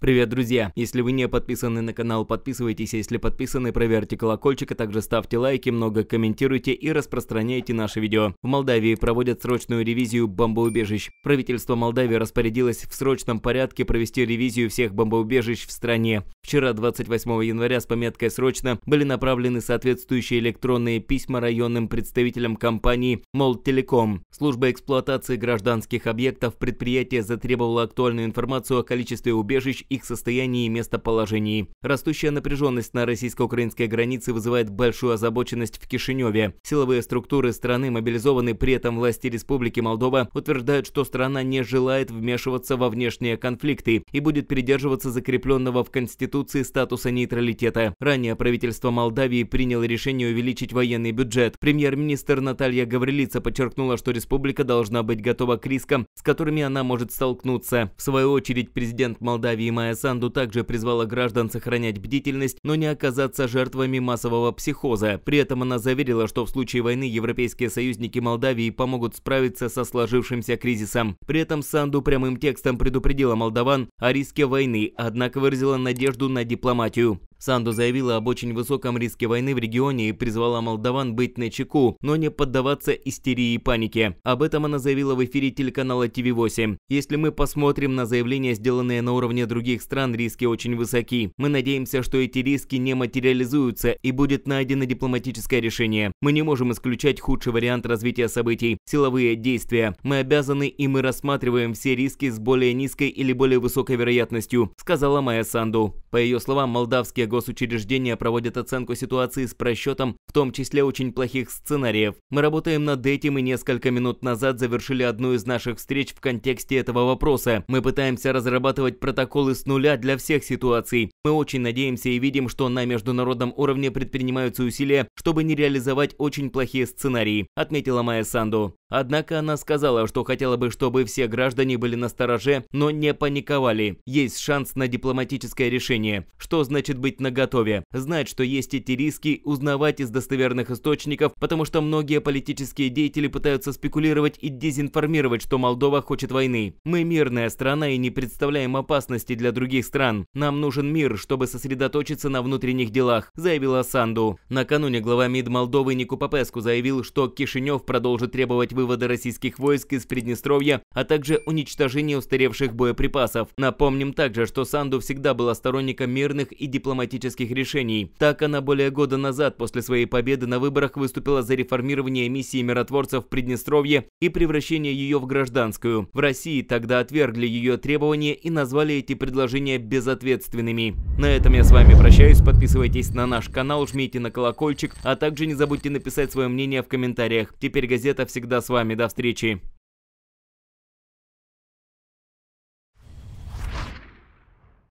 Привет, друзья! Если вы не подписаны на канал, подписывайтесь, если подписаны, проверьте колокольчик, а также ставьте лайки, много комментируйте и распространяйте наши видео. В Молдавии проводят срочную ревизию бомбоубежищ. Правительство Молдавии распорядилось в срочном порядке провести ревизию всех бомбоубежищ в стране. Вчера, 28 января, с пометкой «Срочно» были направлены соответствующие электронные письма районным представителям компании Молдтелеком. Служба эксплуатации гражданских объектов предприятия затребовала актуальную информацию о количестве убежищ их состоянии и местоположении. Растущая напряженность на российско-украинской границе вызывает большую озабоченность в Кишиневе. Силовые структуры страны мобилизованы, при этом власти Республики Молдова утверждают, что страна не желает вмешиваться во внешние конфликты и будет придерживаться закрепленного в Конституции статуса нейтралитета. Ранее правительство Молдавии приняло решение увеличить военный бюджет. Премьер-министр Наталья Гаврилица подчеркнула, что республика должна быть готова к рискам, с которыми она может столкнуться. В свою очередь, президент Молдавии Майя Санду также призвала граждан сохранять бдительность, но не оказаться жертвами массового психоза. При этом она заверила, что в случае войны европейские союзники Молдавии помогут справиться со сложившимся кризисом. При этом Санду прямым текстом предупредила молдаван о риске войны, однако выразила надежду на дипломатию. Санду заявила об очень высоком риске войны в регионе и призвала молдаван быть на чеку, но не поддаваться истерии и панике. Об этом она заявила в эфире телеканала ТВ-8. Если мы посмотрим на заявления, сделанные на уровне других стран, риски очень высоки. Мы надеемся, что эти риски не материализуются и будет найдено дипломатическое решение. Мы не можем исключать худший вариант развития событий – силовые действия. Мы обязаны и мы рассматриваем все риски с более низкой или более высокой вероятностью, сказала Майя Санду. По ее словам, молдавские госучреждения проводят оценку ситуации с просчетом, в том числе очень плохих сценариев. Мы работаем над этим и несколько минут назад завершили одну из наших встреч в контексте этого вопроса. Мы пытаемся разрабатывать протоколы с нуля для всех ситуаций, мы очень надеемся и видим, что на международном уровне предпринимаются усилия, чтобы не реализовать очень плохие сценарии, отметила Майя Санду. Однако она сказала, что хотела бы, чтобы все граждане были настороже, но не паниковали. Есть шанс на дипломатическое решение. Что значит быть наготове? Знать, что есть эти риски, узнавать из достоверных источников, потому что многие политические деятели пытаются спекулировать и дезинформировать, что Молдова хочет войны. Мы мирная страна и не представляем опасности для других стран. Нам нужен мир, мир, чтобы сосредоточиться на внутренних делах, заявила Санду. Накануне глава МИД Молдовы Нику Попеску заявил, что Кишинев продолжит требовать вывода российских войск из Приднестровья, а также уничтожения устаревших боеприпасов. Напомним также, что Санду всегда была сторонником мирных и дипломатических решений. Так она более года назад после своей победы на выборах выступила за реформирование миссии миротворцев в Приднестровье и превращение ее в гражданскую. В России тогда отвергли ее требования и назвали эти предложения безответственными. На этом я с вами прощаюсь, подписывайтесь на наш канал, жмите на колокольчик, а также не забудьте написать свое мнение в комментариях. Теперь газета всегда с вами, до встречи!